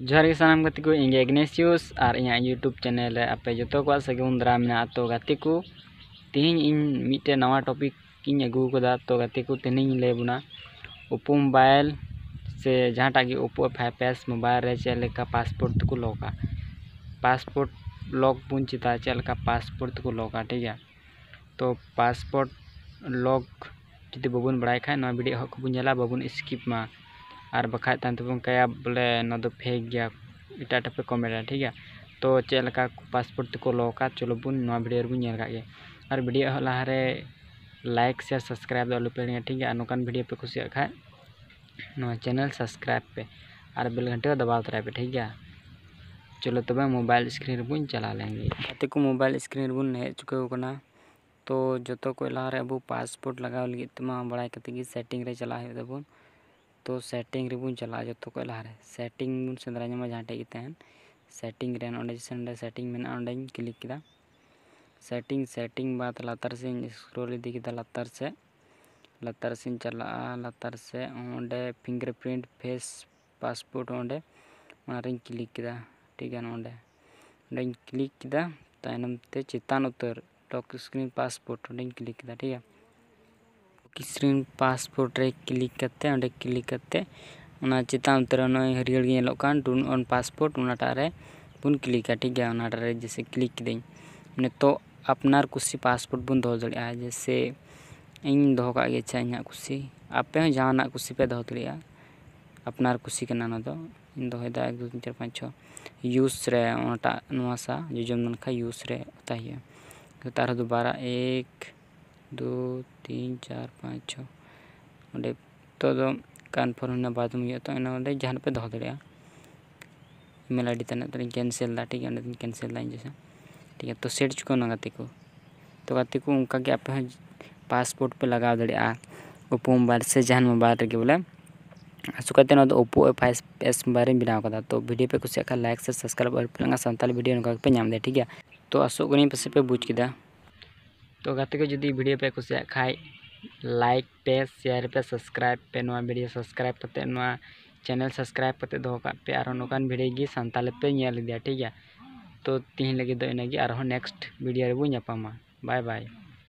जोहार सामान गति को इं एग्नेसियस और इं यूट्यूब चैनल आपे जो तो सगुन दराम तो गति को तीन इन मिट्टे नवा टॉपिक अगुकदा तो गति को तेनी लैबना ओपो मोबाइल से जहाँटा ओपो फाइप एस मोबाइल चलका पासपोर्ट को लगा पासपोर्ट लग बन चिता का पासपोर्ट को लगा ठीक है तो पासपोर्ट लग जुदी बबुन बड़ा खाए ना भिडियो को स्कीप मा आर बखाय तब क्या बोले फेक गया इटाटा पे कमेरा ठीक है तो चलका पासपोर्ट तक लोका चलो बन भिडियो बोल का और भिडियो लहा लाइक से सब्सक्राइब अलूपे ठीक है नौकान भिडियो पे कुछ खा चैनल सब्सक्राइब पे और बिल घंटे दबाव तरह पे ठीक है चलो तब मोबाइल स्क्रीन बन चला लेंगे हाथी को मोबाइल स्क्रीन रेबू हे चुका तो जो को लहारे पासपोर्ट लगा लगे तो बड़ा कतेगी सेटिंग चलाबन तो सेटिंग रे चला जो तो लहारे सेटिंग बन सेंदरा जहाँ टेन सेटिंग रे जैसे सेटिंग में क्लिक किया सेटिंग सेटिंग बाद लातार से स्क्रोल इतना लातार से लातार से चला लातार से अंडे फिंगर प्रिंट फेस पासपोर्ट अंडे क्लिक किया ठीक है नोडे क्लिक किया चितान उतर टॉक स्क्रीन पासपोर्ट क्लिक किया ठीक है पासपोर्ट क्लिक करते अंडे क्लिक करते चितान उतर हरियाणा टून ऑन पासपोर्ट बन क्लिका ठीक है जैसे क्लिक कदाई मैंने तो अपना कुसी पासपोर्ट बन दो दड़ा जैसे इन दोगे अच्छा इन कुसी आपे जहाँ कुसी पे दो दड़ा अपना कुसी इन दो तीन चार पाँच छः यूसरे सा जुजम यूसरे होता है तो तार दोबारा एक तीन चार पाँच ईमेल आई डी तेनाली कैंसल ठीक है अंत कैंसल जैसे ठीक है तो सेट चुको ना गति को तो गति को उनका कि आप पासपोर्ट पे लगा दड़ा ओपो मोबाइल से जहां मोबाइल रे बोले सुखाते Oppo F I S mobile बनाव का तो वीडियो पे कुछ लाइक से सब्सक्राइब और पे संताली वीडियो पे ठीक है तो अशोक पे बुझ के तो गति को जी भिडियो पे कुछ खा लाइक पे शेयर पे सब्सक्राइब पे ना भिडियो सब्सक्राइब करते चैनल सब्सक्राइब करते पे और तो नौकान भिडियो सानताल पेल ठीक है तो तीन लगे इनगे और नेक्स्ट भिडियो रेबूपा बाय बाय